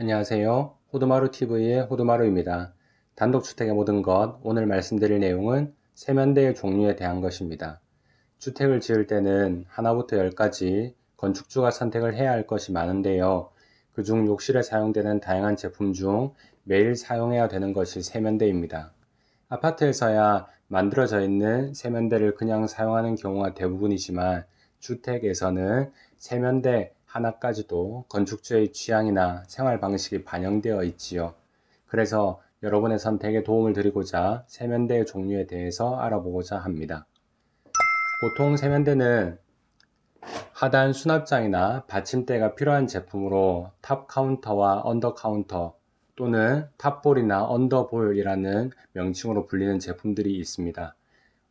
안녕하세요. 호두마루TV의 호두마루입니다. 단독주택의 모든 것, 오늘 말씀드릴 내용은 세면대의 종류에 대한 것입니다. 주택을 지을 때는 하나부터 열까지 건축주가 선택을 해야 할 것이 많은데요. 그중 욕실에 사용되는 다양한 제품 중 매일 사용해야 되는 것이 세면대입니다. 아파트에서야 만들어져 있는 세면대를 그냥 사용하는 경우가 대부분이지만 주택에서는 세면대 하나까지도 건축주의 취향이나 생활 방식이 반영되어 있지요. 그래서 여러분의 선택에 도움을 드리고자 세면대의 종류에 대해서 알아보고자 합니다. 보통 세면대는 하단 수납장이나 받침대가 필요한 제품으로 탑 카운터와 언더 카운터 또는 탑볼이나 언더볼이라는 명칭으로 불리는 제품들이 있습니다.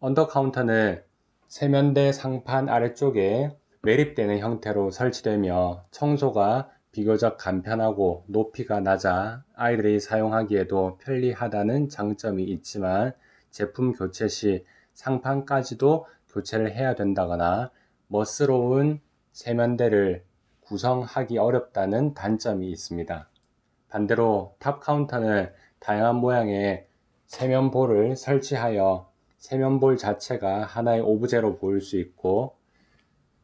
언더 카운터는 세면대 상판 아래쪽에 매립되는 형태로 설치되며 청소가 비교적 간편하고 높이가 낮아 아이들이 사용하기에도 편리하다는 장점이 있지만 제품 교체 시 상판까지도 교체를 해야 된다거나 멋스러운 세면대를 구성하기 어렵다는 단점이 있습니다. 반대로 탑 카운터는 다양한 모양의 세면볼을 설치하여 세면볼 자체가 하나의 오브제로 보일 수 있고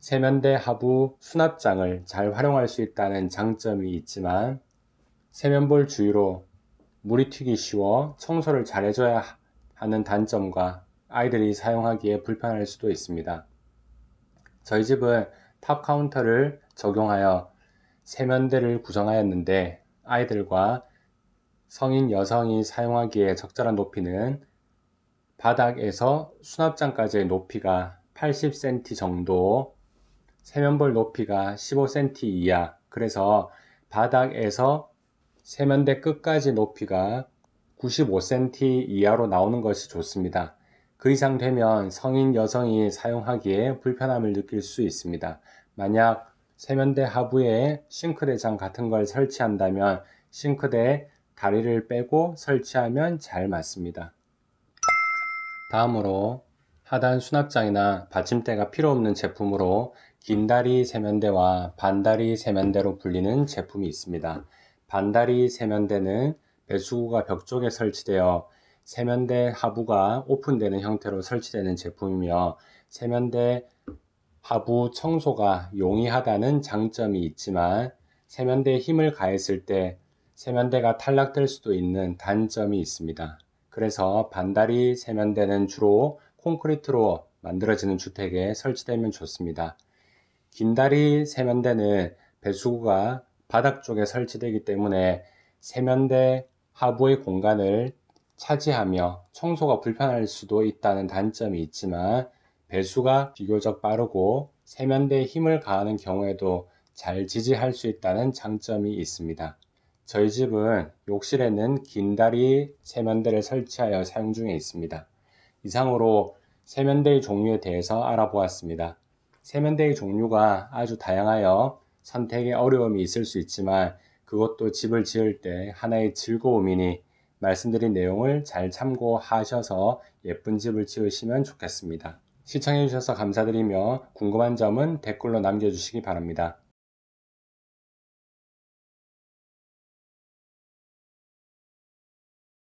세면대 하부 수납장을 잘 활용할 수 있다는 장점이 있지만 세면볼 주위로 물이 튀기 쉬워 청소를 잘해줘야 하는 단점과 아이들이 사용하기에 불편할 수도 있습니다. 저희 집은 탑 카운터를 적용하여 세면대를 구성하였는데 아이들과 성인 여성이 사용하기에 적절한 높이는 바닥에서 수납장까지의 높이가 80cm 정도 세면볼 높이가 15cm 이하 그래서 바닥에서 세면대 끝까지 높이가 95cm 이하로 나오는 것이 좋습니다. 그 이상 되면 성인 여성이 사용하기에 불편함을 느낄 수 있습니다. 만약 세면대 하부에 싱크대장 같은 걸 설치한다면 싱크대에 다리를 빼고 설치하면 잘 맞습니다. 다음으로 하단 수납장이나 받침대가 필요 없는 제품으로 긴다리 세면대와 반다리 세면대로 불리는 제품이 있습니다. 반다리 세면대는 배수구가 벽 쪽에 설치되어 세면대 하부가 오픈되는 형태로 설치되는 제품이며 세면대 하부 청소가 용이하다는 장점이 있지만 세면대에 힘을 가했을 때 세면대가 탈락될 수도 있는 단점이 있습니다. 그래서 반다리 세면대는 주로 콘크리트로 만들어지는 주택에 설치되면 좋습니다. 긴다리 세면대는 배수구가 바닥 쪽에 설치되기 때문에 세면대 하부의 공간을 차지하며 청소가 불편할 수도 있다는 단점이 있지만 배수가 비교적 빠르고 세면대에 힘을 가하는 경우에도 잘 지지할 수 있다는 장점이 있습니다. 저희 집은 욕실에는 긴다리 세면대를 설치하여 사용 중에 있습니다. 이상으로 세면대의 종류에 대해서 알아보았습니다. 세면대의 종류가 아주 다양하여 선택에 어려움이 있을 수 있지만 그것도 집을 지을 때 하나의 즐거움이니 말씀드린 내용을 잘 참고하셔서 예쁜 집을 지으시면 좋겠습니다. 시청해주셔서 감사드리며 궁금한 점은 댓글로 남겨주시기 바랍니다.